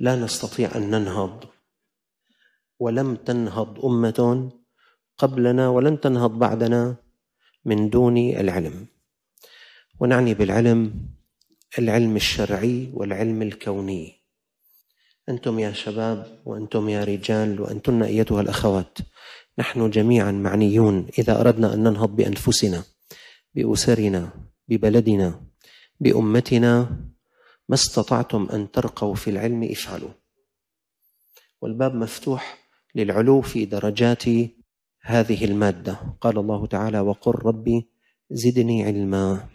لا نستطيع ان ننهض ولم تنهض امه قبلنا ولن تنهض بعدنا من دون العلم ونعني بالعلم العلم الشرعي والعلم الكوني انتم يا شباب وانتم يا رجال وانتن ايتها الاخوات نحن جميعا معنيون اذا اردنا ان ننهض بانفسنا باسرنا ببلدنا بامتنا ما استطعتم أن ترقوا في العلم افعلوا والباب مفتوح للعلو في درجات هذه المادة قال الله تعالى وقل ربي زدني علما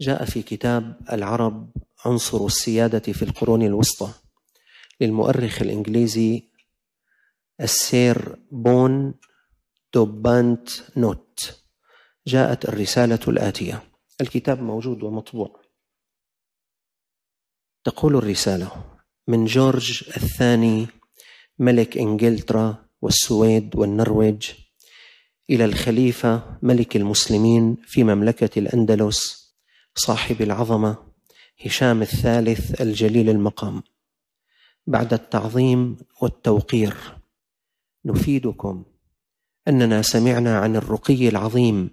جاء في كتاب العرب عنصر السيادة في القرون الوسطى للمؤرخ الإنجليزي السير بون دوبانت نوت جاءت الرسالة الآتية الكتاب موجود ومطبوع تقول الرسالة من جورج الثاني ملك انجلترا والسويد والنرويج إلى الخليفة ملك المسلمين في مملكة الأندلس صاحب العظمة هشام الثالث الجليل المقام بعد التعظيم والتوقير نفيدكم أننا سمعنا عن الرقي العظيم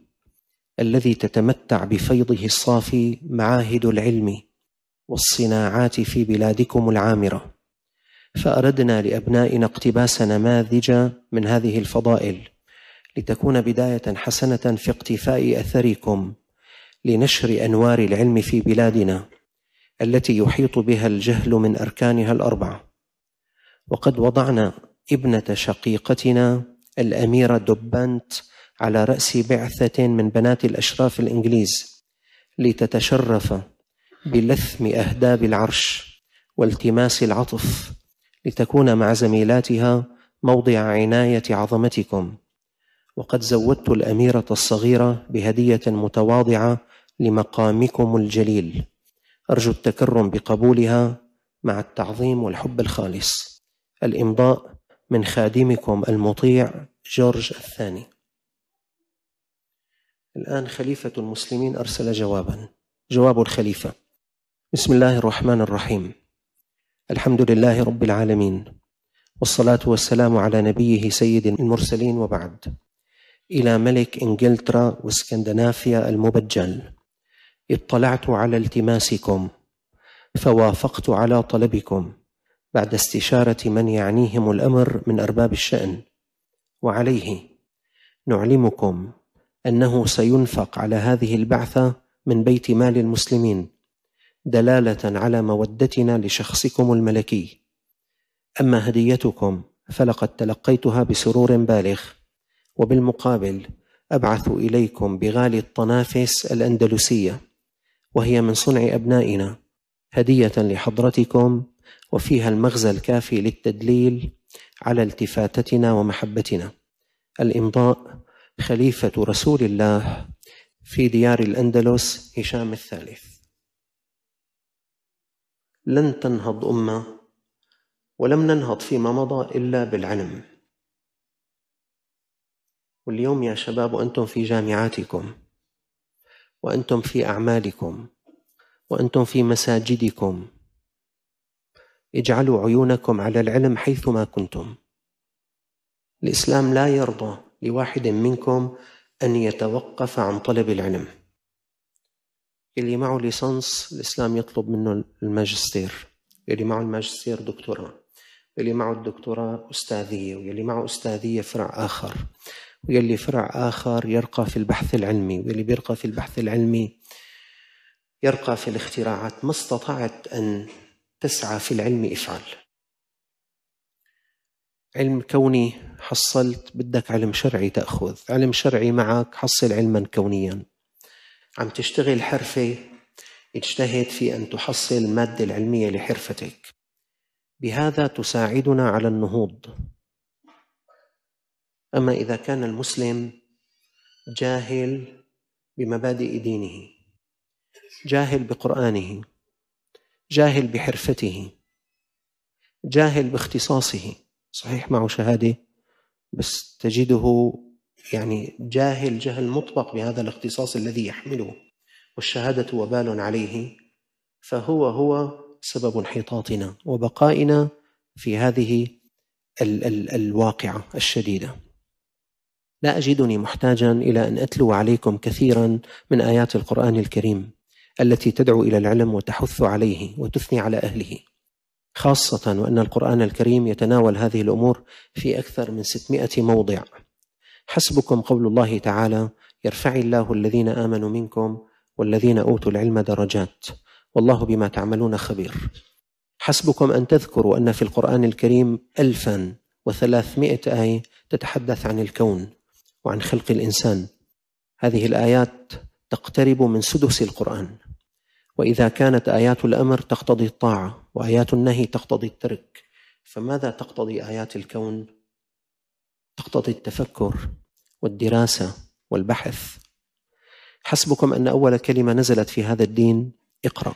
الذي تتمتع بفيضه الصافي معاهد العلم والصناعات في بلادكم العامره فاردنا لابنائنا اقتباس نماذج من هذه الفضائل لتكون بدايه حسنه في اقتفاء اثركم لنشر انوار العلم في بلادنا التي يحيط بها الجهل من اركانها الاربعه وقد وضعنا ابنه شقيقتنا الاميره دوبانت على راس بعثه من بنات الاشراف الانجليز لتتشرف بلثم أهداب العرش والتماس العطف لتكون مع زميلاتها موضع عناية عظمتكم وقد زودت الأميرة الصغيرة بهدية متواضعة لمقامكم الجليل أرجو التكرم بقبولها مع التعظيم والحب الخالص الإمضاء من خادمكم المطيع جورج الثاني الآن خليفة المسلمين أرسل جوابا جواب الخليفة بسم الله الرحمن الرحيم الحمد لله رب العالمين والصلاة والسلام على نبيه سيد المرسلين وبعد إلى ملك إنجلترا واسكندنافيا المبجل اطلعت على التماسكم فوافقت على طلبكم بعد استشارة من يعنيهم الأمر من أرباب الشأن وعليه نعلمكم أنه سينفق على هذه البعثة من بيت مال المسلمين دلاله على مودتنا لشخصكم الملكي اما هديتكم فلقد تلقيتها بسرور بالغ وبالمقابل ابعث اليكم بغالي الطنافس الاندلسيه وهي من صنع ابنائنا هديه لحضرتكم وفيها المغزى الكافي للتدليل على التفاتتنا ومحبتنا الامضاء خليفه رسول الله في ديار الاندلس هشام الثالث لن تنهض امه ولم ننهض فيما مضى الا بالعلم واليوم يا شباب وانتم في جامعاتكم وانتم في اعمالكم وانتم في مساجدكم اجعلوا عيونكم على العلم حيثما كنتم الاسلام لا يرضى لواحد منكم ان يتوقف عن طلب العلم اللي معه ليسانس الإسلام يطلب منه الماجستير اللي معه الماجستير دكتوراه اللي معه الدكتوراه أستاذية واللي معه أستاذية فرع آخر ويلي فرع آخر يرقى في البحث العلمي واللي بيرقى في البحث العلمي يرقى في الاختراعات ما استطعت أن تسعى في العلم افعل علم كوني حصلت بدك علم شرعي تأخذ علم شرعي معك حصل علما كونيا عم تشتغل حرفة اجتهد في أن تحصل المادة العلمية لحرفتك بهذا تساعدنا على النهوض أما إذا كان المسلم جاهل بمبادئ دينه جاهل بقرآنه جاهل بحرفته جاهل باختصاصه صحيح معه شهادة بس تجده يعني جاهل جهل مطبق بهذا الاختصاص الذي يحمله والشهادة وبال عليه فهو هو سبب انحطاطنا وبقائنا في هذه ال ال الواقعة الشديدة لا أجدني محتاجا إلى أن أتلو عليكم كثيرا من آيات القرآن الكريم التي تدعو إلى العلم وتحث عليه وتثني على أهله خاصة وأن القرآن الكريم يتناول هذه الأمور في أكثر من 600 موضع حسبكم قول الله تعالى يرفع الله الذين امنوا منكم والذين اوتوا العلم درجات والله بما تعملون خبير حسبكم ان تذكروا ان في القران الكريم الفا وثلاثمائه ايه تتحدث عن الكون وعن خلق الانسان هذه الايات تقترب من سدس القران واذا كانت ايات الامر تقتضي الطاعه وايات النهي تقتضي الترك فماذا تقتضي ايات الكون تقتضي التفكر والدراسه والبحث حسبكم ان اول كلمه نزلت في هذا الدين اقرا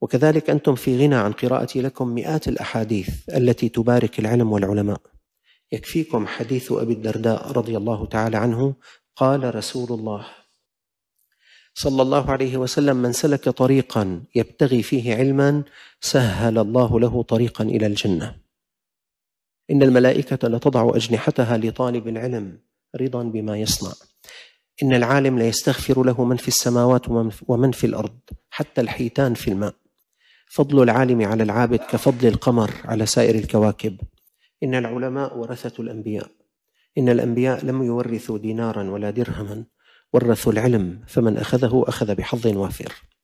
وكذلك انتم في غنى عن قراءتي لكم مئات الاحاديث التي تبارك العلم والعلماء يكفيكم حديث ابي الدرداء رضي الله تعالى عنه قال رسول الله صلى الله عليه وسلم من سلك طريقا يبتغي فيه علما سهل الله له طريقا الى الجنه إن الملائكة لتضع أجنحتها لطالب العلم رضا بما يصنع إن العالم ليستغفر له من في السماوات ومن في الأرض حتى الحيتان في الماء فضل العالم على العابد كفضل القمر على سائر الكواكب إن العلماء ورثة الأنبياء إن الأنبياء لم يورثوا دينارا ولا درهما ورثوا العلم فمن أخذه أخذ بحظ وافر